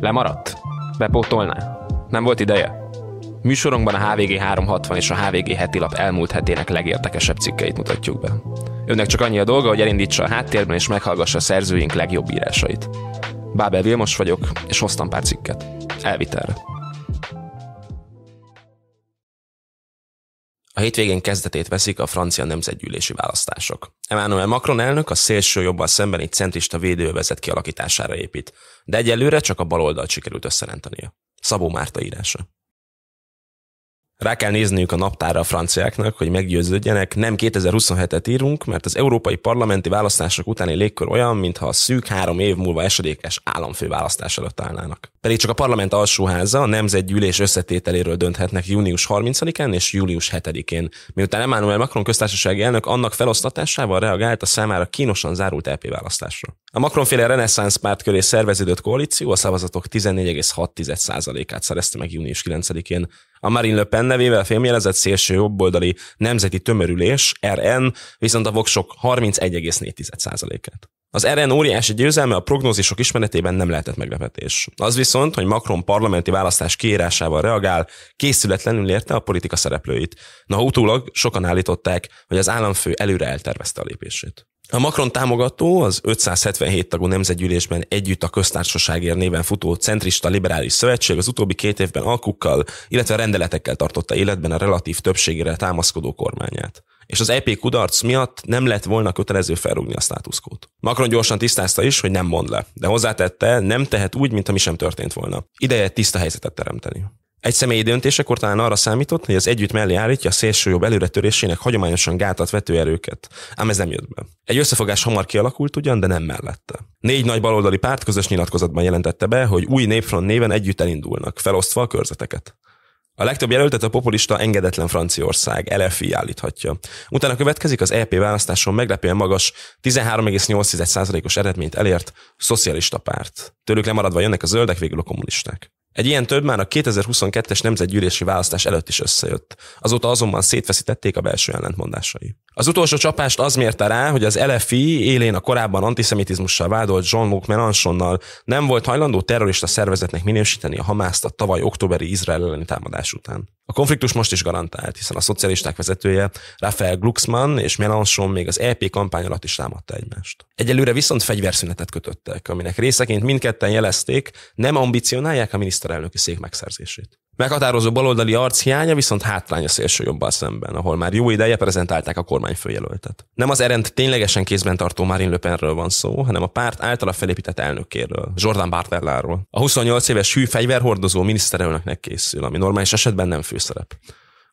Lemaradt? Bepótolná? Nem volt ideje? Műsorunkban a HVG 360 és a HVG heti lap elmúlt hetének legértekesebb cikkeit mutatjuk be. Önnek csak annyi a dolga, hogy elindítsa a háttérben és meghallgassa a szerzőink legjobb írásait. Bábel Vilmos vagyok, és hoztam pár cikket. Elvitelre. hétvégén kezdetét veszik a francia nemzetgyűlési választások. Emmanuel Macron elnök a szélső jobban szembeni centrista védővezet kialakítására épít, de egyelőre csak a baloldal sikerült összerentenie. Szabó Márta írása. Rá kell nézniük a naptára a franciáknak, hogy meggyőződjenek, nem 2027-et írunk, mert az európai parlamenti választások utáni légkör olyan, mintha a szűk három év múlva esedékes államfő választás előtt állnának. Pedig csak a parlament alsóháza a nemzetgyűlés összetételéről dönthetnek június 30-án és július 7-én, miután Emmanuel Macron köztársasági elnök annak felosztatásával reagált a számára kínosan zárult LP e választásra. A Macron-féle reneszánsz párt köré szerveződött koalíció a szavazatok 14,6%-át szerezte meg június 9-én, a Marine Le Pen nevével fémjelezett szélső jobboldali nemzeti tömörülés, RN, viszont a voksok 31,4%-át. Az RN óriási győzelme a prognózisok ismeretében nem lehetett meglepetés. Az viszont, hogy Macron parlamenti választás kiírásával reagál, készületlenül érte a politika szereplőit. Na utólag sokan állították, hogy az államfő előre eltervezte a lépését. A Macron támogató az 577 tagú nemzetgyűlésben együtt a köztársaságért néven futó centrista liberális szövetség az utóbbi két évben alkukkal, illetve rendeletekkel tartotta életben a relatív többségére támaszkodó kormányát. És az EP kudarc miatt nem lett volna kötelező felrúgni a státuszkót. Macron gyorsan tisztázta is, hogy nem mond le, de hozzátette, nem tehet úgy, mintha mi sem történt volna. Ideje tiszta helyzetet teremteni. Egy személyi döntésekor talán arra számított, hogy az együtt mellé állítja a jobb előretörésének hagyományosan gátat vető erőket. Ám ez nem jött be. Egy összefogás hamar kialakult ugyan, de nem mellette. Négy nagy baloldali párt közös nyilatkozatban jelentette be, hogy új népfront néven együtt elindulnak, felosztva a körzeteket. A legtöbb jelöltet a populista engedetlen Franciaország, LFI állíthatja. Utána következik az EP választáson meglepően magas 13,8%-os eredményt elért szocialista párt. Tőlük lemaradva jönnek a zöldek, végül a kommunisták. Egy ilyen több már a 2022-es nemzetgyűlési választás előtt is összejött. Azóta azonban szétfeszítették a belső ellentmondásai. Az utolsó csapást az mérte rá, hogy az LFI élén a korábban antiszemitizmussal vádolt Jean-Luc Mélenchonnal nem volt hajlandó terrorista szervezetnek minősíteni a Hamászt a tavaly októberi Izrael elleni támadás után. A konfliktus most is garantált, hiszen a szocialisták vezetője Rafael Glucksmann és Mélenchon még az EP kampány alatt is támadta egymást. Egyelőre viszont fegyverszünetet kötöttek, aminek részeként mindketten jelezték, nem ambicionálják a miniszter miniszterelnöki szék megszerzését. Meghatározó baloldali arc hiánya viszont hátrány a szélső jobbal szemben, ahol már jó ideje prezentálták a kormányfőjelöltet. Nem az erent ténylegesen kézben tartó Marine Le Penről van szó, hanem a párt általa felépített elnökéről, Jordan Bartelláról. A 28 éves hű fegyverhordozó miniszterelnöknek készül, ami normális esetben nem főszerep.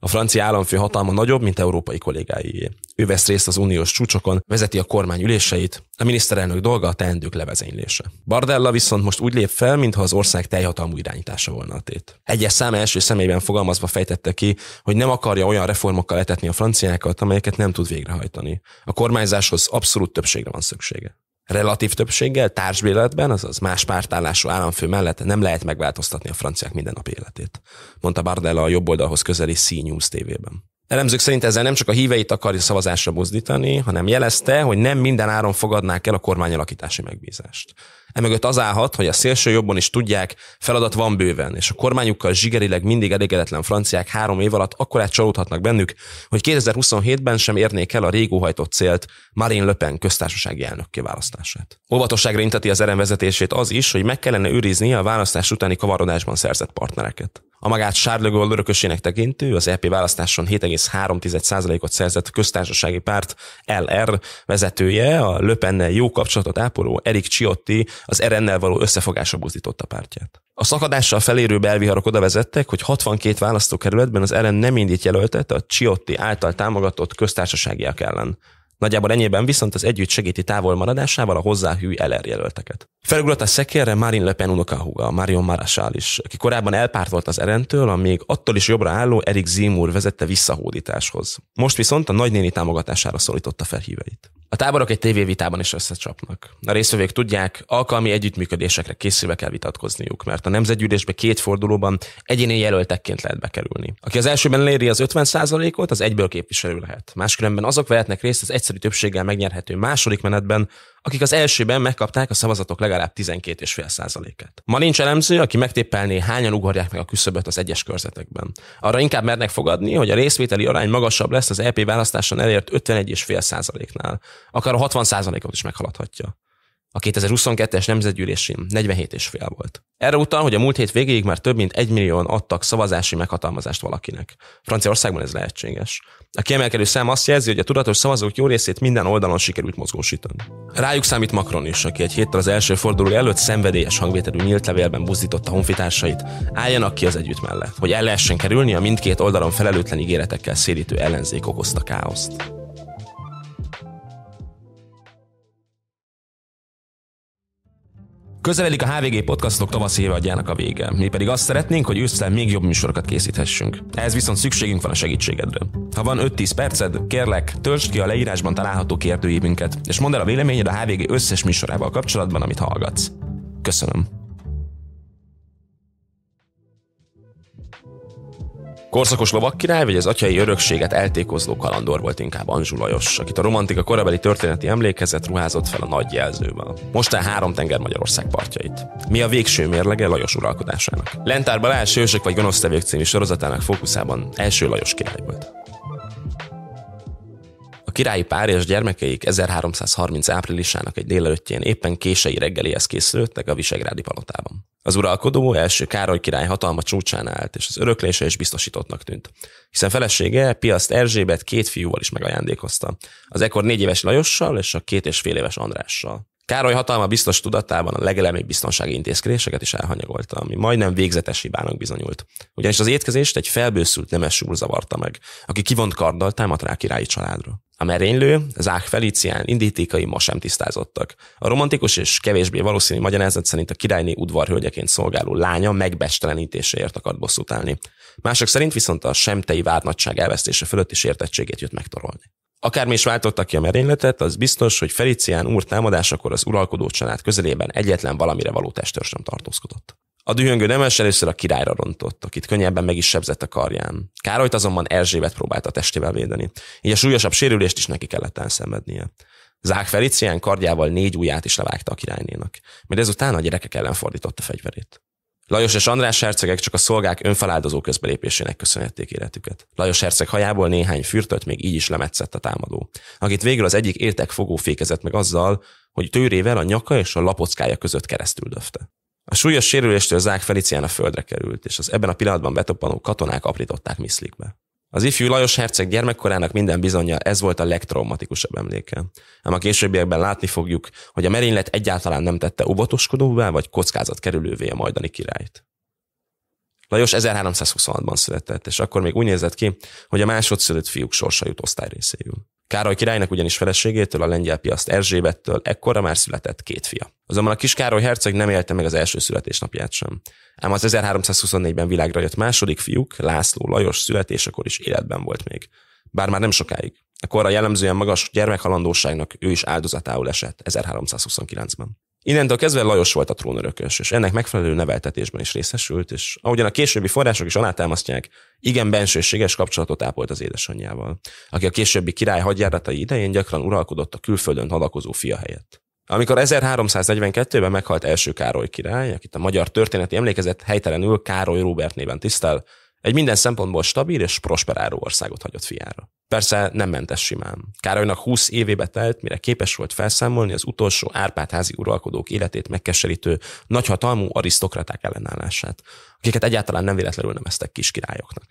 A francia államfő hatalma nagyobb, mint európai kollégáié. Ő vesz részt az uniós csúcsokon, vezeti a kormány üléseit, a miniszterelnök dolga a teendők levezénylése. Bardella viszont most úgy lép fel, mintha az ország teljhatalmú irányítása volna a tét. Egyes szám első személyben fogalmazva fejtette ki, hogy nem akarja olyan reformokkal etetni a franciákat, amelyeket nem tud végrehajtani. A kormányzáshoz abszolút többségre van szüksége relatív többséggel, társbéletben, azaz más pártállású államfő mellett nem lehet megváltoztatni a franciák mindennapi életét, mondta Bardella a jobb oldalhoz közeli C-News TV-ben. Elemzők szerint ezzel nem csak a híveit akarja szavazásra buzdítani, hanem jelezte, hogy nem minden áron fogadnák el a kormányalakítási megbízást. Emögött az állhat, hogy a szélső jobban is tudják, feladat van bőven, és a kormányukkal zsigerileg mindig elégedetlen franciák három év alatt akkor csalódhatnak bennük, hogy 2027-ben sem érnék el a régóhajtott célt Marine Le Pen köztársasági elnök kiválasztását. Óvatosságra inteti az erem vezetését az is, hogy meg kellene őriznie a választás utáni kavarodásban szerzett partnereket. A magát Charles de örökösének tekintő, az EP választáson 7,3%-ot szerzett köztársasági párt LR vezetője, a Löpennel jó kapcsolatot ápoló Erik Ciotti az RN-nel er való összefogásra buzdította pártját. A szakadással felérő belviharok oda vezettek, hogy 62 választókerületben az RN er nem indít jelöltet a Ciotti által támogatott köztársaságiak ellen. Nagyjából ennyiben viszont az együtt segíti távolmaradásával a hozzá hű jelölteket. Felugrott a szekérre Marine Le Pen unokahúga, Marion Marasál is, aki korábban elpártolt az erentől, a még attól is jobbra álló Erik Zimur vezette visszahódításhoz. Most viszont a nagynéni támogatására szólította fel híveit. A táborok egy tévévitában is összecsapnak. A részvevők tudják, alkalmi együttműködésekre készülve kell vitatkozniuk, mert a nemzetgyűlésbe két fordulóban egyéni jelöltekként lehet bekerülni. Aki az elsőben léri az 50%-ot, az egyből képviselő lehet. Máskülönben azok vehetnek részt az egyszerű többséggel megnyerhető második menetben, akik az elsőben megkapták a szavazatok legalább 12,5%-át. Ma nincs elemző, aki megtéppelné, hányan ugorják meg a küszöböt az egyes körzetekben. Arra inkább mernek fogadni, hogy a részvételi arány magasabb lesz az LP e választáson elért 51,5%-nál, akár a 60%-ot is meghaladhatja. A 2022-es nemzetgyűlésén 47,5 volt. Erre utal, hogy a múlt hét végéig már több mint 1 millióan adtak szavazási meghatalmazást valakinek. Franciaországban ez lehetséges. A kiemelkedő szám azt jelzi, hogy a tudatos szavazók jó részét minden oldalon sikerült mozgósítani. Rájuk számít Macron is, aki egy héttel az első forduló előtt szenvedélyes hangvételű nyílt levélben buzdította honfitársait, álljanak ki az együtt mellett, hogy el lehessen kerülni a mindkét oldalon felelőtlen ígéretekkel szélítő ellenzék okozta káoszt. Közeledik a HVG podcastok tavaszi évadjának a vége. Mi pedig azt szeretnénk, hogy ősszel még jobb műsorokat készíthessünk. Ehhez viszont szükségünk van a segítségedre. Ha van 5-10 perced, kérlek, töltsd ki a leírásban található kérdőívünket, és mondd el a véleményed a HVG összes műsorával kapcsolatban, amit hallgatsz. Köszönöm. Korszakos lovak király, vagy az atyai örökséget eltékozló kalandor volt inkább Anzsú Lajos, akit a romantika korabeli történeti emlékezet ruházott fel a nagy jelzővel. Mostán három tenger Magyarország partjait. Mi a végső mérlege Lajos uralkodásának? Lentár Balázs Ősök vagy Tevők című sorozatának fókuszában első Lajos király volt. A királyi pár és gyermekeik 1330 áprilisának egy délelőttjén éppen késői reggelihez készülöttek a Visegrádi palotában. Az uralkodó első Károly király hatalma csúcsán állt, és az öröklése is biztosítottnak tűnt. Hiszen felesége Piaszt Erzsébet két fiúval is megajándékozta. Az ekkor négy éves Lajossal és a két és fél éves Andrással. Károly hatalma biztos tudatában a legelemébb biztonsági intézkedéseket is elhanyagolta, ami majdnem végzetes hibának bizonyult. Ugyanis az étkezést egy felbőszült nemes úr zavarta meg, aki kivont karddal támadt rá királyi családra. A merénylő, Zák Felicián indítékai ma sem tisztázottak. A romantikus és kevésbé valószínű magyarázat szerint a királyné udvarhölgyeként szolgáló lánya megbestelenítéséért akart bosszút állni. Mások szerint viszont a semtei várnagyság elvesztése fölött is értettségét jött megtorolni. Akármi is váltotta ki a merényletet, az biztos, hogy Felicián úr támadásakor az uralkodó család közelében egyetlen valamire való testőr sem tartózkodott. A dühöngő nemes először a királyra rontott, akit könnyebben meg is sebzett a karján. Károlyt azonban Erzsébet próbálta a testével védeni, így a súlyosabb sérülést is neki kellett elszenvednie. Zák Felicián kardjával négy ujját is levágta a királynénak, mert ezután a gyerekek ellen fordította fegyverét. Lajos és András hercegek csak a szolgák önfeláldozó közbelépésének köszönhették életüket. Lajos herceg hajából néhány fürtöt még így is lemetszett a támadó, akit végül az egyik értek fogó fékezett meg azzal, hogy tőrével a nyaka és a lapockája között keresztül döfte. A súlyos sérüléstől Zák Felicián a földre került, és az ebben a pillanatban betoppanó katonák aprították Miszlikbe. Az ifjú Lajos herceg gyermekkorának minden bizonyja ez volt a legtraumatikusabb emléke. Ám a későbbiekben látni fogjuk, hogy a merénylet egyáltalán nem tette óvatoskodóvá vagy kerülővé a majdani királyt. Lajos 1326-ban született, és akkor még úgy nézett ki, hogy a másodszülött fiúk sorsa jut osztály részéül. Károly királynak ugyanis feleségétől, a lengyel piaszt Erzsébettől ekkora már született két fia. Azonban a kis Károly herceg nem élte meg az első születésnapját sem. Ám az 1324-ben világra jött második fiúk, László Lajos születésekor is életben volt még. Bár már nem sokáig. A korra jellemzően magas gyermekhalandóságnak ő is áldozatául esett 1329-ben. Innentől kezdve Lajos volt a trónörökös, és ennek megfelelő neveltetésben is részesült, és ahogyan a későbbi források is alátámasztják, igen bensőséges kapcsolatot ápolt az édesanyjával, aki a későbbi király hadjáratai idején gyakran uralkodott a külföldön halakozó fia helyett. Amikor 1342-ben meghalt első Károly király, akit a magyar történeti emlékezet helytelenül Károly Róbert néven tisztel, egy minden szempontból stabil és prosperáló országot hagyott fiára. Persze nem mentes simán. Károlynak 20 évébe telt, mire képes volt felszámolni az utolsó házi uralkodók életét megkeserítő nagyhatalmú arisztokraták ellenállását, akiket egyáltalán nem véletlenül neveztek kis királyoknak.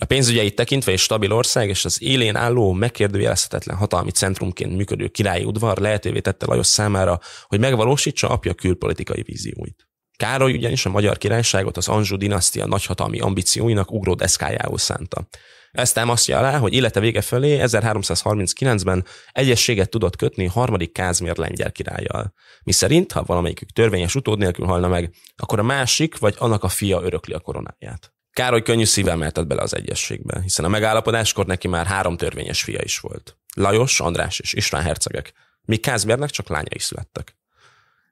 A pénzügyeit tekintve egy stabil ország és az élén álló, megkérdőjelezhetetlen hatalmi centrumként működő királyi udvar lehetővé tette Lajos számára, hogy megvalósítsa apja külpolitikai vízióit. Károly ugyanis a magyar királyságot az Anzsú dinasztia nagyhatalmi ambícióinak ugró deszkájául szánta. Ezt támasztja alá, hogy élete vége felé 1339-ben egyességet tudott kötni harmadik Kázmér lengyel királlyal. Mi szerint, ha valamelyikük törvényes utód nélkül halna meg, akkor a másik vagy annak a fia örökli a koronáját. Károly könnyű szívvel mehetett bele az egyességbe, hiszen a megállapodáskor neki már három törvényes fia is volt. Lajos, András és István hercegek, míg Kázmérnek csak lányai születtek.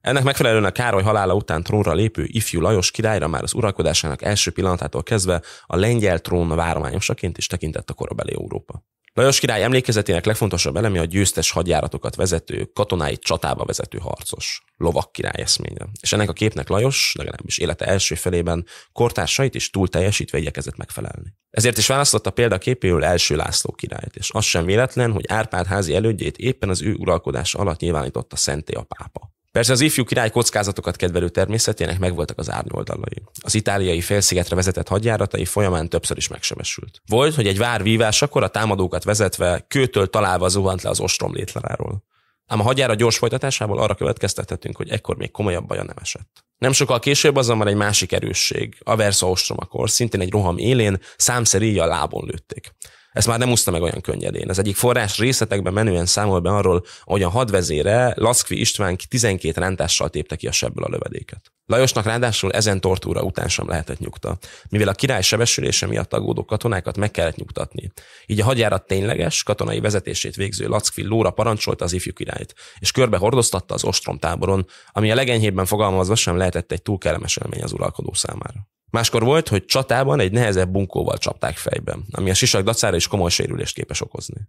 Ennek megfelelően a Károly halála után trónra lépő ifjú Lajos királyra már az uralkodásának első pillanatától kezdve a lengyel trón várományosaként is tekintett a korabeli Európa. Lajos király emlékezetének legfontosabb eleme a győztes hadjáratokat vezető, katonái csatába vezető harcos, lovak király eszménye. És ennek a képnek Lajos, legalábbis élete első felében kortársait is túl teljesítve igyekezett megfelelni. Ezért is választotta példaképéül első László királyt, és az sem véletlen, hogy Árpád házi elődjét éppen az ő uralkodása alatt nyilvánította szenté a pápa. Persze az ifjú király kockázatokat kedvelő természetének megvoltak az árnyoldalai. Az itáliai félszigetre vezetett hadjáratai folyamán többször is megsebesült. Volt, hogy egy vár vívásakor a támadókat vezetve kőtől találva zuhant le az ostrom létláráról. Ám a hagyára gyors folytatásából arra következtethetünk, hogy ekkor még komolyabb baja nem esett. Nem sokkal később azonban egy másik erősség, a Versa ostromakor, szintén egy roham élén, számszeríja a lábon lőtték. Ezt már nem úszta meg olyan könnyedén. Ez egyik forrás részletekben menően számol be arról, a hadvezére Laszkvi István 12 rántással tépte ki a sebből a lövedéket. Lajosnak ráadásul ezen tortúra után sem lehetett nyugta, mivel a király sebesülése miatt aggódó katonákat meg kellett nyugtatni. Így a hadjárat tényleges, katonai vezetését végző Lackfi lóra parancsolta az ifjú királyt, és körbe hordoztatta az ostrom táboron, ami a legenyhébben fogalmazva sem lehetett egy túl kellemes élmény az uralkodó számára. Máskor volt, hogy csatában egy nehezebb bunkóval csapták fejben, ami a sisak dacára is komoly sérülést képes okozni.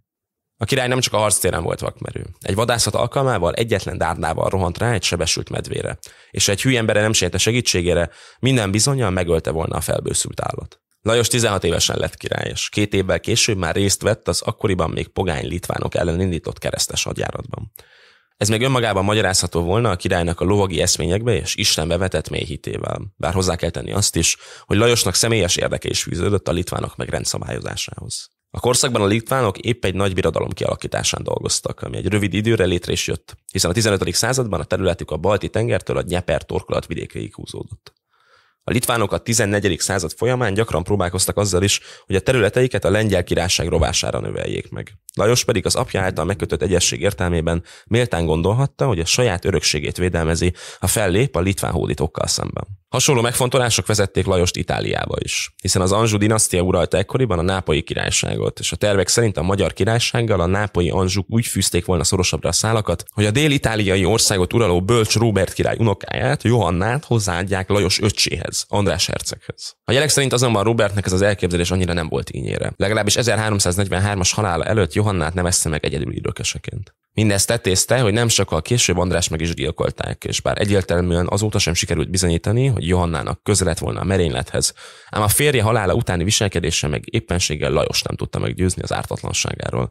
A király nem csak a harctéren volt vakmerő. Egy vadászat alkalmával egyetlen dárnával rohant rá egy sebesült medvére, és ha egy hülye embere nem sietne segítségére, minden bizonyal megölte volna a felbőszült állat. Lajos 16 évesen lett király, és két évvel később már részt vett az akkoriban még pogány litvánok ellen indított keresztes hadjáratban. Ez meg önmagában magyarázható volna a királynak a lovagi eszményekbe és Istenbe vetett hitével. bár hozzá kell tenni azt is, hogy Lajosnak személyes érdeke is fűződött a litvánok megrendszabályozásához. A korszakban a litvánok épp egy nagy birodalom kialakításán dolgoztak, ami egy rövid időre létre is jött, hiszen a 15. században a területük a Balti tengertől a Nyeper torkolat vidékeig húzódott. A litvánok a 14. század folyamán gyakran próbálkoztak azzal is, hogy a területeiket a lengyel királyság rovására növeljék meg. Lajos pedig az apja által megkötött egyesség értelmében méltán gondolhatta, hogy a saját örökségét védelmezi, ha fellép a litván hódítókkal szemben. Hasonló megfontolások vezették Lajost Itáliába is, hiszen az Anjou dinasztia uralta ekkoriban a nápolyi királyságot, és a tervek szerint a magyar királysággal a nápolyi Anzsuk úgy fűzték volna szorosabbra a szálakat, hogy a dél-itáliai országot uraló bölcs Róbert király unokáját, Johannát hozzáadják Lajos öccséhez, András herceghez. A jelek szerint azonban Robertnek ez az elképzelés annyira nem volt ínyére. Legalábbis 1343-as halála előtt Johannát nevezte meg egyedül időkeseként. Mindezt tetézte, hogy nem sokkal később András meg is gyilkolták, és bár egyértelműen azóta sem sikerült bizonyítani, hogy Johannának közel lett volna a merénylethez, ám a férje halála utáni viselkedése meg éppenséggel Lajos nem tudta meggyőzni az ártatlanságáról.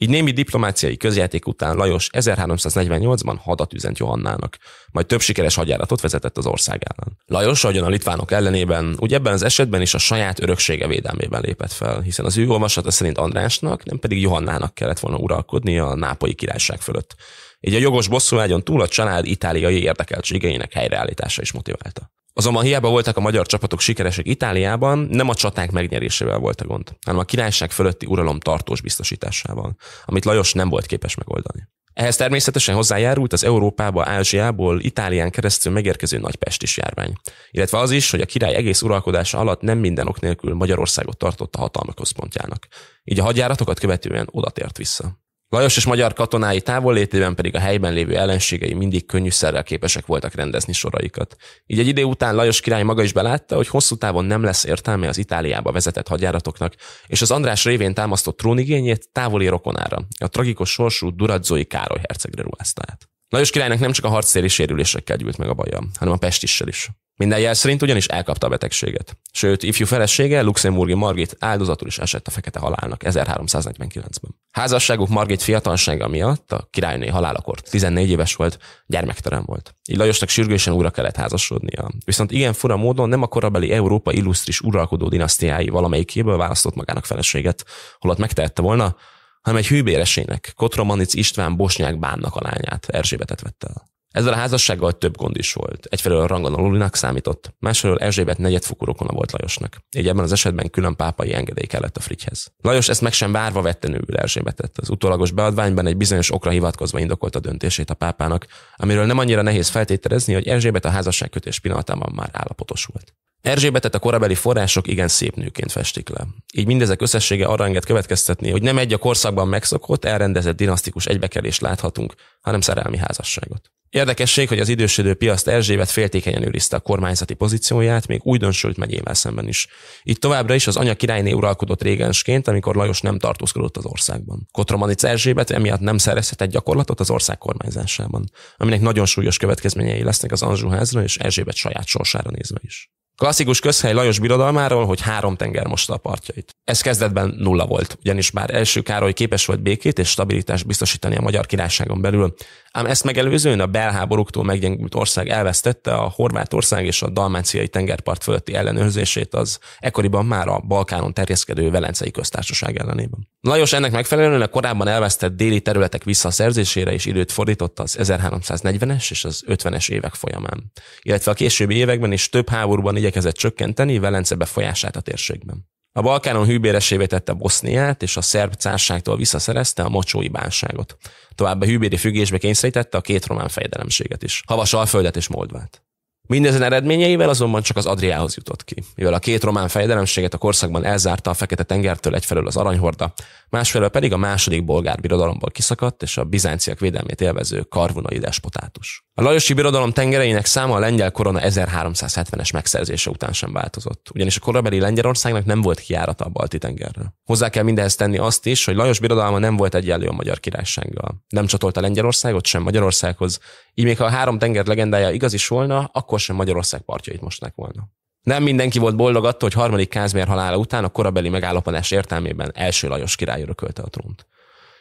Így némi diplomáciai közjáték után Lajos 1348-ban hadat üzent Johannának, majd több sikeres hadjáratot vezetett az ország ellen. Lajos, ahogyan a litvánok ellenében, úgy ebben az esetben is a saját öröksége védelmében lépett fel, hiszen az ő olvasata szerint Andrásnak, nem pedig Johannának kellett volna uralkodni a nápolyi királyság fölött. Így a jogos bosszúágyon túl a család itáliai érdekeltségeinek helyreállítása is motiválta. Azonban hiába voltak a magyar csapatok sikeresek Itáliában, nem a csaták megnyerésével volt a gond, hanem a királyság fölötti uralom tartós biztosításával, amit Lajos nem volt képes megoldani. Ehhez természetesen hozzájárult az Európába, Ázsiából, Itálián keresztül megérkező pestis járvány, illetve az is, hogy a király egész uralkodása alatt nem minden ok nélkül Magyarországot tartotta hatalma központjának. Így a hadjáratokat követően odatért vissza. Lajos és magyar katonái távollétében pedig a helyben lévő ellenségei mindig könnyűszerrel képesek voltak rendezni soraikat. Így egy idő után Lajos király maga is belátta, hogy hosszú távon nem lesz értelme az Itáliába vezetett hadjáratoknak, és az András révén támasztott trónigényét távoli rokonára, a tragikus sorsú Duradzói Károly hercegre ruházta át. Lajos királynak nem csak a harctéri sérülésekkel gyűlt meg a baja, hanem a pestissel is. Minden jel szerint ugyanis elkapta a betegséget. Sőt, ifjú felesége, Luxemburgi Margit áldozatul is esett a fekete halálnak 1349-ben. Házasságuk Margit fiatalsága miatt a királyné halálakor 14 éves volt, gyermektelen volt. Így Lajosnak sürgősen újra kellett házasodnia. Viszont igen fura módon nem a korabeli Európa illusztris uralkodó dinasztiái valamelyikéből választott magának feleséget, holott megtehette volna, hanem egy hűbéresének, Kotromanic István Bosnyák bánnak a lányát, Erzsébetet vette el. Ezzel a házassággal több gond is volt. Egyfelől a rangon alulinak számított, másfelől Erzsébet negyedfokú rokona volt Lajosnak. Így ebben az esetben külön pápai engedély kellett a Frigyhez. Lajos ezt meg sem várva vette nőül Erzsébetet. Az utólagos beadványban egy bizonyos okra hivatkozva indokolta döntését a pápának, amiről nem annyira nehéz feltételezni, hogy Erzsébet a házasságkötés pillanatában már állapotos volt. Erzsébetet a korabeli források igen szép nőként festik le. Így mindezek összessége arra enged következtetni, hogy nem egy a korszakban megszokott, elrendezett dinasztikus egybekelést láthatunk, hanem szerelmi házasságot. Érdekesség, hogy az idősödő piaszt Erzsébet féltékenyen őrizte a kormányzati pozícióját, még újdonsült megyével szemben is. Itt továbbra is az anya királyné uralkodott régensként, amikor Lajos nem tartózkodott az országban. Kotromanic Erzsébet emiatt nem egy gyakorlatot az ország kormányzásában, aminek nagyon súlyos következményei lesznek az Anzsúházra és Erzsébet saját sorsára nézve is. Klasszikus közhely Lajos birodalmáról, hogy három tenger mosta a partjait. Ez kezdetben nulla volt, ugyanis bár első Károly képes volt békét és stabilitást biztosítani a magyar királyságon belül, ám ezt megelőzően a belháborúktól meggyengült ország elvesztette a Horvátország és a Dalmáciai tengerpart fölötti ellenőrzését az ekkoriban már a Balkánon terjeszkedő Velencei köztársaság ellenében. Lajos ennek megfelelően a korábban elvesztett déli területek visszaszerzésére is időt fordította az 1340-es és az 50-es évek folyamán, illetve a későbbi években is több háborúban igyekezett csökkenteni Velence befolyását a térségben. A Balkánon hűbéresévé tette Boszniát, és a szerb cárságtól visszaszerezte a mocsói bánságot. Továbbá hűbéri függésbe kényszerítette a két román fejedelemséget is, Havas Alföldet és Moldvát. Mindezen eredményeivel azonban csak az Adriához jutott ki, mivel a két román fejedelemséget a korszakban elzárta a Fekete-tengertől egyfelől az Aranyhorda, másfelől pedig a második bolgár birodalomból kiszakadt és a bizánciak védelmét élvező karvonai despotátus. A Lajosi birodalom tengereinek száma a lengyel korona 1370-es megszerzése után sem változott, ugyanis a korabeli Lengyelországnak nem volt kiárata a balti tengerre. Hozzá kell mindehez tenni azt is, hogy Lajos birodalma nem volt egyenlő a magyar királysággal. Nem csatolta Lengyelországot sem Magyarországhoz, így még ha a három tenger legendája igaz is volna, akkor akkor sem Magyarország partjait mostnak volna. Nem mindenki volt boldog attól, hogy harmadik Kázmér halála után a korabeli megállapodás értelmében első Lajos király örökölte a trónt.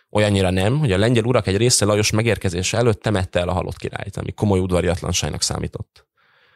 Olyannyira nem, hogy a lengyel urak egy része Lajos megérkezése előtt temette el a halott királyt, ami komoly udvariatlanságnak számított.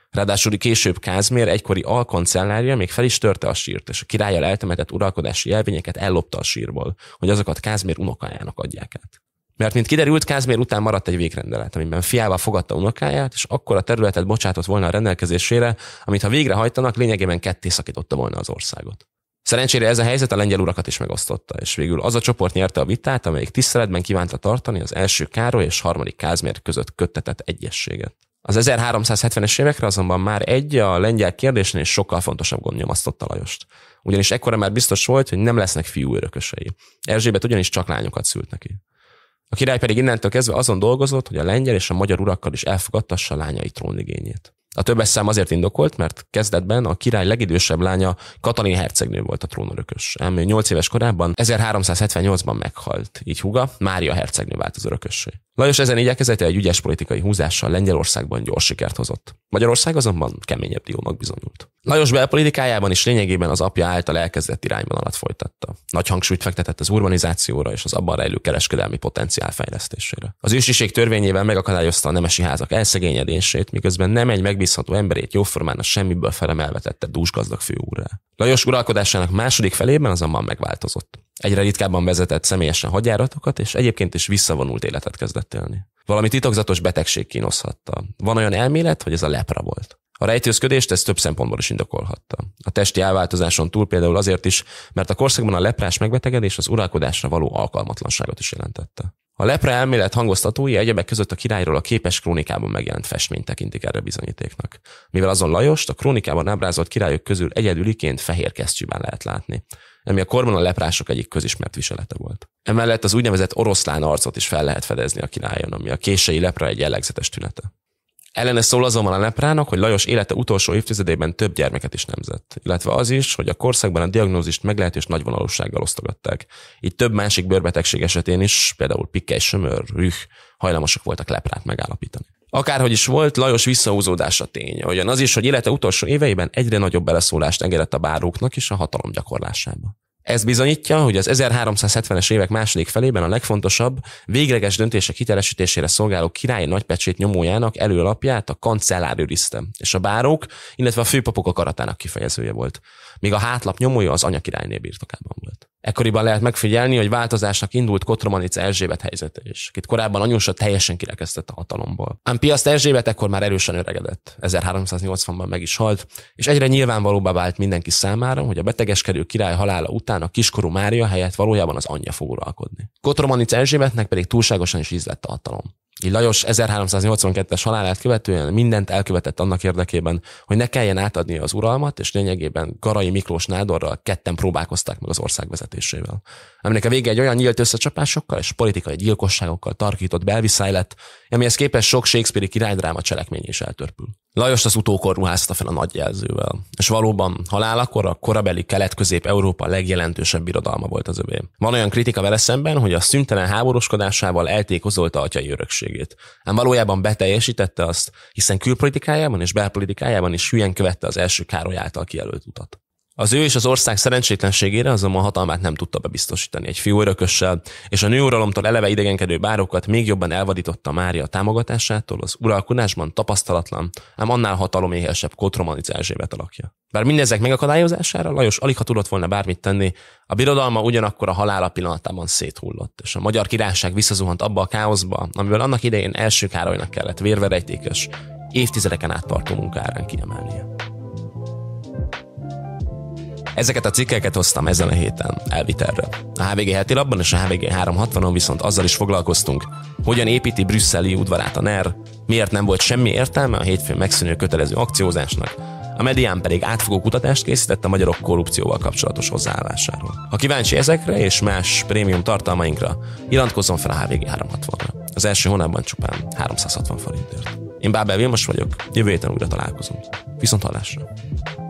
Ráadásul később Kázmér egykori alkancellárja még fel is törte a sírt, és a királyjal eltemetett uralkodási jelvényeket ellopta a sírból, hogy azokat Kázmér unokájának adják át. Mert mint kiderült, Kázmér után maradt egy végrendelet, amiben fiával fogadta unokáját, és akkor a területet bocsátott volna a rendelkezésére, amit ha végrehajtanak, lényegében ketté szakította volna az országot. Szerencsére ez a helyzet a lengyel urakat is megosztotta, és végül az a csoport nyerte a vitát, amelyik tiszteletben kívánta tartani az első Károly és harmadik Kázmér között köttetett egyességet. Az 1370-es évekre azonban már egy a lengyel kérdésnél sokkal fontosabb gond nyomasztotta Lajost. Ugyanis ekkora már biztos volt, hogy nem lesznek fiú örökösei. Erzsébet ugyanis csak lányokat szült neki. A király pedig innentől kezdve azon dolgozott, hogy a lengyel és a magyar urakkal is elfogadtassa lányai trónigényét. A többes szám azért indokolt, mert kezdetben a király legidősebb lánya Katalin hercegnő volt a trónörökös, ám 8 éves korában 1378-ban meghalt, így húga Mária hercegnő vált az örökössé. Lajos ezen igyekezete egy ügyes politikai húzással Lengyelországban gyors sikert hozott. Magyarország azonban keményebb diónak bizonyult. Lajos belpolitikájában is lényegében az apja által elkezdett irányvonalat folytatta. Nagy hangsúlyt fektetett az urbanizációra és az abban rejlő kereskedelmi potenciál fejlesztésére. Az ősiség törvényével megakadályozta a nemesi házak elszegényedését, miközben nem egy meg megbízható emberét jóformán a semmiből felemelve tette dúsgazdag főúrra. Lajos uralkodásának második felében azonban megváltozott. Egyre ritkábban vezetett személyesen hadjáratokat, és egyébként is visszavonult életet kezdett élni. Valami titokzatos betegség kínoszhatta. Van olyan elmélet, hogy ez a lepra volt. A rejtőzködést ez több szempontból is indokolhatta. A testi elváltozáson túl például azért is, mert a korszakban a leprás megbetegedés az uralkodásra való alkalmatlanságot is jelentette. A lepra elmélet hangoztatói egyebek között a királyról a képes krónikában megjelent festményt tekintik erre bizonyítéknak. Mivel azon Lajost a krónikában ábrázolt királyok közül egyedüliként fehér kesztyűben lehet látni, ami a korban a leprások egyik közismert viselete volt. Emellett az úgynevezett oroszlán arcot is fel lehet fedezni a királyon, ami a késői lepra egy jellegzetes tünete. Ellene szól azonban a leprának, hogy Lajos élete utolsó évtizedében több gyermeket is nemzett, illetve az is, hogy a korszakban a diagnózist meglehetős nagyvonalúsággal osztogatták. Így több másik bőrbetegség esetén is, például pikkely sömör, rüh, hajlamosak voltak leprát megállapítani. Akárhogy is volt, Lajos visszahúzódása tény, olyan az is, hogy élete utolsó éveiben egyre nagyobb beleszólást engedett a báróknak is a hatalom gyakorlásába. Ez bizonyítja, hogy az 1370-es évek második felében a legfontosabb, végleges döntések hitelesítésére szolgáló királyi nagypecsét nyomójának előlapját a kancellár őrizte, és a bárók, illetve a főpapok akaratának kifejezője volt. Míg a hátlap nyomója az anyakirálynél birtokában volt. Ekkoriban lehet megfigyelni, hogy változásnak indult Kotromanic Erzsébet helyzete is, akit korábban anyusa teljesen kirekesztett a hatalomból. Ám Piaszt Erzsébet ekkor már erősen öregedett, 1380-ban meg is halt, és egyre nyilvánvalóbbá vált mindenki számára, hogy a betegeskedő király halála után a kiskorú Mária helyett valójában az anyja fog uralkodni. Kotromanic Erzsébetnek pedig túlságosan is ízlett a hatalom. Így Lajos 1382-es halálát követően mindent elkövetett annak érdekében, hogy ne kelljen átadni az uralmat, és lényegében Garai Miklós Nádorral ketten próbálkozták meg az ország vezetésével. Aminek a vége egy olyan nyílt összecsapásokkal és politikai gyilkosságokkal tarkított belviszály lett, amihez képest sok Shakespeare-i királydráma cselekmény is eltörpül. Lajos az utókor ruházta fel a nagy jelzővel, és valóban halálakor a korabeli kelet-közép-európa legjelentősebb birodalma volt az övé. Van olyan kritika vele szemben, hogy a szüntelen háborúskodásával eltékozolta atyai örökség tevékenységét. Ám valójában beteljesítette azt, hiszen külpolitikájában és belpolitikájában is hülyen követte az első Károly által kijelölt utat. Az ő és az ország szerencsétlenségére azonban hatalmát nem tudta bebiztosítani egy fiú örökössel, és a nőuralomtól eleve idegenkedő bárokat még jobban elvadította Mária támogatásától az uralkodásban tapasztalatlan, ám annál hataloméhesebb Kotromanic Erzsébet alakja. Bár mindezek megakadályozására Lajos alig ha tudott volna bármit tenni, a birodalma ugyanakkor a halála pillanatában széthullott, és a magyar királyság visszazuhant abba a káoszba, amiből annak idején első Károlynak kellett vérverejtékes, évtizedeken át tartó munkárán kiemelnie. Ezeket a cikkeket hoztam ezen a héten Elviterre. A HVG heti labban és a HVG 360-on viszont azzal is foglalkoztunk, hogyan építi brüsszeli udvarát a NER, miért nem volt semmi értelme a hétfőn megszűnő kötelező akciózásnak, a Medián pedig átfogó kutatást készített a magyarok korrupcióval kapcsolatos hozzáállásáról. Ha kíváncsi ezekre és más prémium tartalmainkra, iratkozzon fel a HVG 360-ra. Az első hónapban csupán 360 forintért. Én Bábel Vilmos vagyok, jövő héten újra találkozunk. Viszont hallásra!